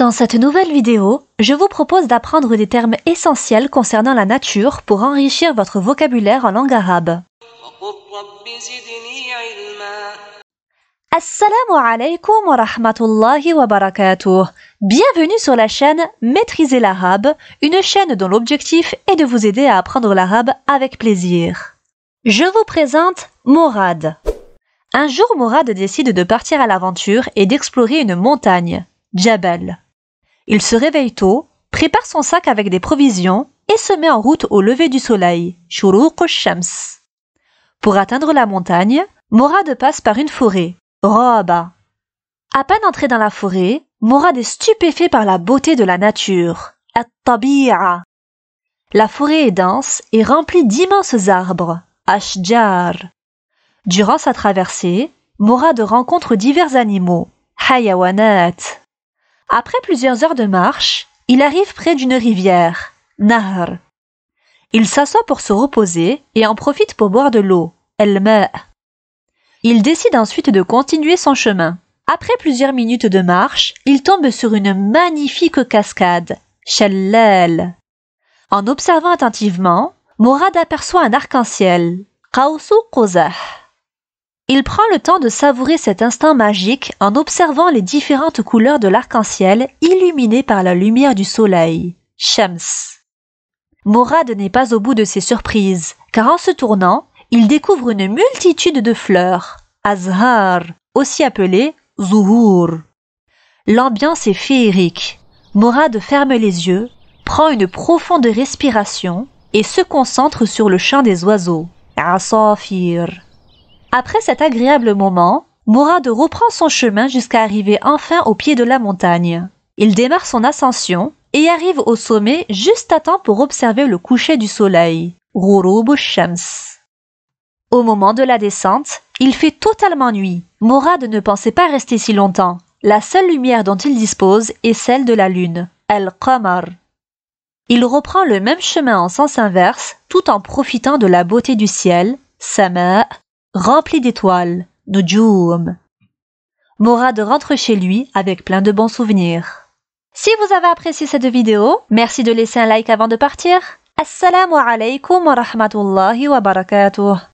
Dans cette nouvelle vidéo, je vous propose d'apprendre des termes essentiels concernant la nature pour enrichir votre vocabulaire en langue arabe. Assalamu alaikum wa rahmatullahi wa Bienvenue sur la chaîne Maîtriser l'arabe, une chaîne dont l'objectif est de vous aider à apprendre l'arabe avec plaisir. Je vous présente Morad. Un jour, Morad décide de partir à l'aventure et d'explorer une montagne, Jabal. Il se réveille tôt, prépare son sac avec des provisions et se met en route au lever du soleil, shams. Pour atteindre la montagne, Morad passe par une forêt, Raba. À peine entré dans la forêt, Morad est stupéfait par la beauté de la nature, At-Tabi'a. La forêt est dense et remplie d'immenses arbres, Ashjar. Durant sa traversée, Morad rencontre divers animaux, Hayawanat. Après plusieurs heures de marche, il arrive près d'une rivière, Nahr. Il s'assoit pour se reposer et en profite pour boire de l'eau, El Il décide ensuite de continuer son chemin. Après plusieurs minutes de marche, il tombe sur une magnifique cascade, Shellel. En observant attentivement, Mourad aperçoit un arc-en-ciel, Qawsu Qozah. Il prend le temps de savourer cet instant magique en observant les différentes couleurs de l'arc-en-ciel illuminées par la lumière du soleil. Shams. Morad n'est pas au bout de ses surprises, car en se tournant, il découvre une multitude de fleurs, azhar, aussi appelées zuhur. L'ambiance est féerique. Morad ferme les yeux, prend une profonde respiration et se concentre sur le chant des oiseaux, asafir. Après cet agréable moment, Mourad reprend son chemin jusqu'à arriver enfin au pied de la montagne. Il démarre son ascension et arrive au sommet juste à temps pour observer le coucher du soleil, Au moment de la descente, il fait totalement nuit. Mourad ne pensait pas rester si longtemps. La seule lumière dont il dispose est celle de la lune, El qamar Il reprend le même chemin en sens inverse tout en profitant de la beauté du ciel, Sama rempli d'étoiles, de Joum. Morad rentre chez lui avec plein de bons souvenirs. Si vous avez apprécié cette vidéo, merci de laisser un like avant de partir. Assalamu alaikum wa rahmatullahi wa